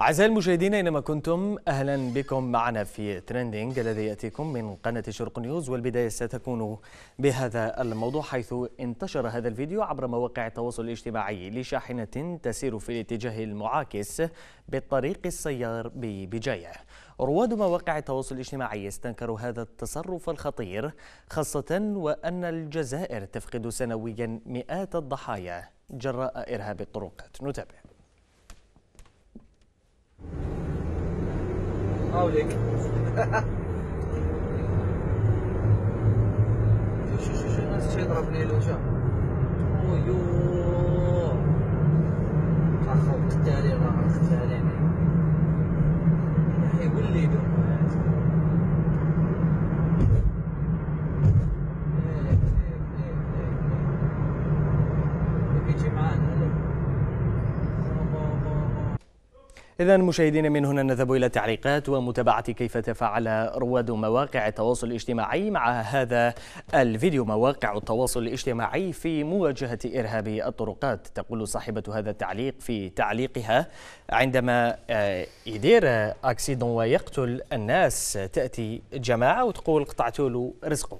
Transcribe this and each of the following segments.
أعزائي المشاهدين أينما كنتم أهلا بكم معنا في ترندينج الذي يأتيكم من قناة شرق نيوز والبداية ستكون بهذا الموضوع حيث انتشر هذا الفيديو عبر مواقع التواصل الاجتماعي لشاحنة تسير في الاتجاه المعاكس بالطريق السيار ببجاية رواد مواقع التواصل الاجتماعي استنكروا هذا التصرف الخطير خاصة وأن الجزائر تفقد سنويا مئات الضحايا جراء إرهاب الطرقات نتابع 我 这哈哈，修修修，那是车大不了去啊，哦有。إذا مشاهدينا من هنا نذهب إلى تعليقات ومتابعة كيف تفاعل رواد مواقع التواصل الاجتماعي مع هذا الفيديو مواقع التواصل الاجتماعي في مواجهة إرهاب الطرقات تقول صاحبة هذا التعليق في تعليقها عندما آه، يدير أكسيدون ويقتل الناس تأتي جماعة وتقول قطعتوا له رزقه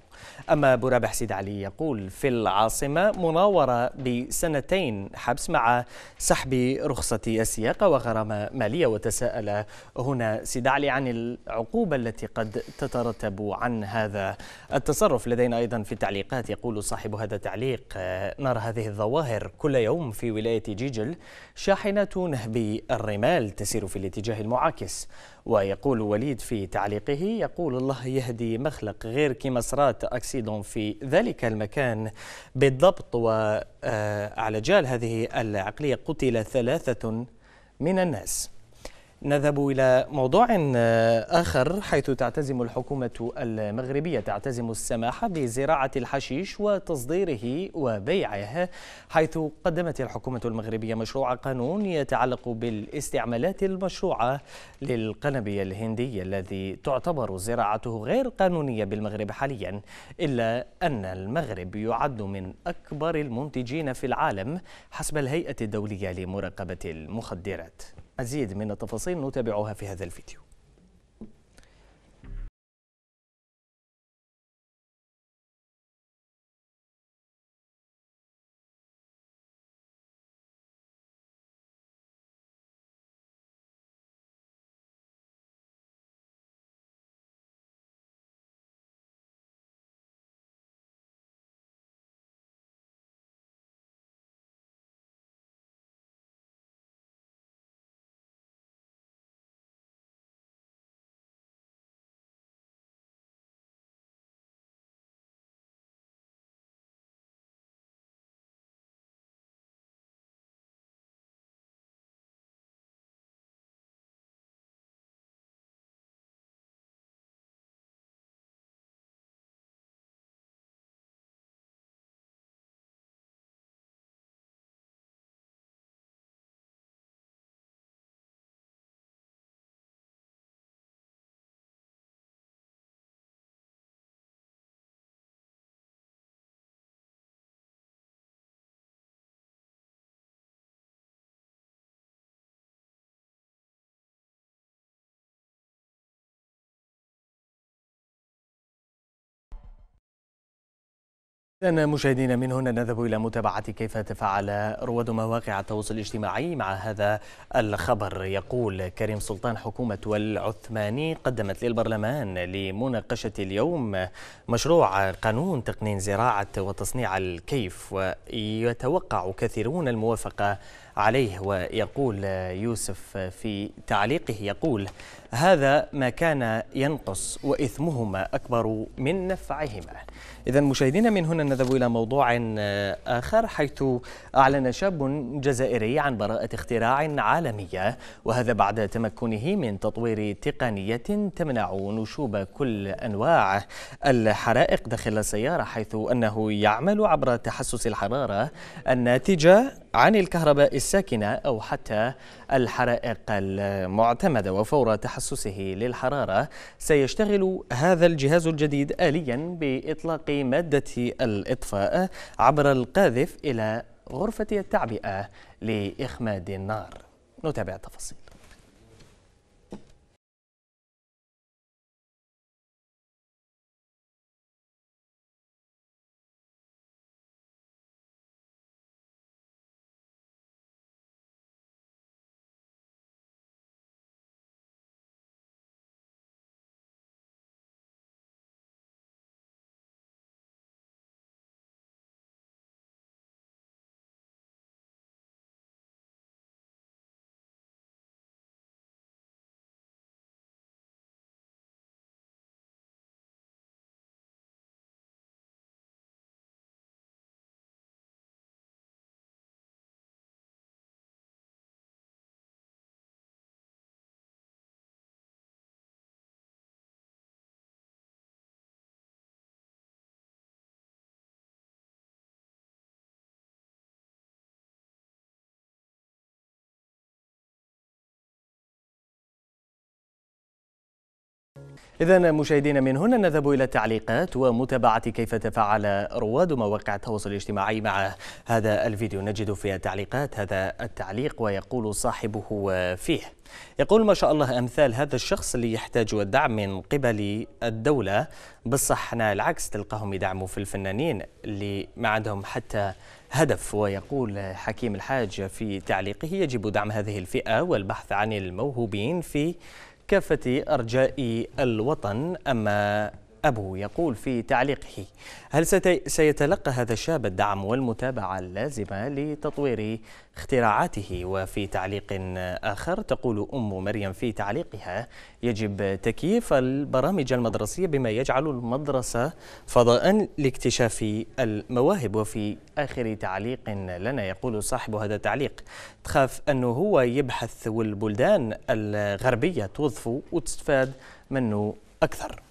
أما برابح سيد علي يقول في العاصمة مناورة بسنتين حبس مع سحب رخصة السياقة وغرامة مالية المالية وتساءل هنا سيد علي عن العقوبة التي قد تترتب عن هذا التصرف لدينا أيضا في التعليقات يقول صاحب هذا التعليق نرى هذه الظواهر كل يوم في ولاية جيجل شاحنة نهب الرمال تسير في الاتجاه المعاكس ويقول وليد في تعليقه يقول الله يهدي مخلق غير كمسرات أكسيدون في ذلك المكان بالضبط وعلى آه، جال هذه العقلية قتل ثلاثة من الناس نذهب إلى موضوع آخر حيث تعتزم الحكومة المغربية تعتزم السماح بزراعة الحشيش وتصديره وبيعه حيث قدمت الحكومة المغربية مشروع قانون يتعلق بالاستعمالات المشروعة للقنبية الهندي الذي تعتبر زراعته غير قانونية بالمغرب حاليا إلا أن المغرب يعد من أكبر المنتجين في العالم حسب الهيئة الدولية لمراقبة المخدرات مزيد من التفاصيل نتابعها في هذا الفيديو إذن مشاهدينا من هنا نذهب إلى متابعة كيف تفعل رواد مواقع التواصل الاجتماعي مع هذا الخبر يقول كريم سلطان حكومة العثماني قدمت للبرلمان لمناقشة اليوم مشروع قانون تقنين زراعة وتصنيع الكيف ويتوقع كثيرون الموافقة عليه ويقول يوسف في تعليقه يقول هذا ما كان ينقص وإثمهما أكبر من نفعهما إذا مشاهدينا من هنا نذهب إلى موضوع آخر حيث أعلن شاب جزائري عن براءة اختراع عالمية وهذا بعد تمكنه من تطوير تقنية تمنع نشوب كل أنواع الحرائق داخل السيارة حيث أنه يعمل عبر تحسس الحرارة الناتجة عن الكهرباء الساكنة أو حتى الحرائق المعتمدة وفور تحسسه للحرارة سيشتغل هذا الجهاز الجديد آليا بإطلاق مادة الإطفاء عبر القاذف إلى غرفة التعبئة لإخماد النار نتابع التفاصيل إذا مشاهدينا من هنا نذهب إلى التعليقات ومتابعة كيف تفاعل رواد مواقع التواصل الاجتماعي مع هذا الفيديو نجد في التعليقات هذا التعليق ويقول صاحبه فيه يقول ما شاء الله أمثال هذا الشخص اللي يحتاج الدعم من قبل الدولة بالصح العكس تلقاهم يدعموا في الفنانين اللي ما عندهم حتى هدف ويقول حكيم الحاج في تعليقه يجب دعم هذه الفئة والبحث عن الموهوبين في كافة أرجاء الوطن أما أبو يقول في تعليقه هل سيتلقى هذا الشاب الدعم والمتابعة اللازمة لتطوير اختراعاته وفي تعليق آخر تقول أم مريم في تعليقها يجب تكييف البرامج المدرسية بما يجعل المدرسة فضاء لاكتشاف المواهب وفي آخر تعليق لنا يقول صاحب هذا التعليق تخاف أنه هو يبحث والبلدان الغربية توظف وتستفاد منه أكثر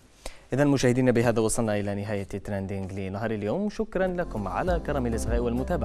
إذا مشاهدينا بهذا وصلنا إلى نهاية ترندينج لنهار اليوم شكرا لكم على كرم الإصغاء والمتابعة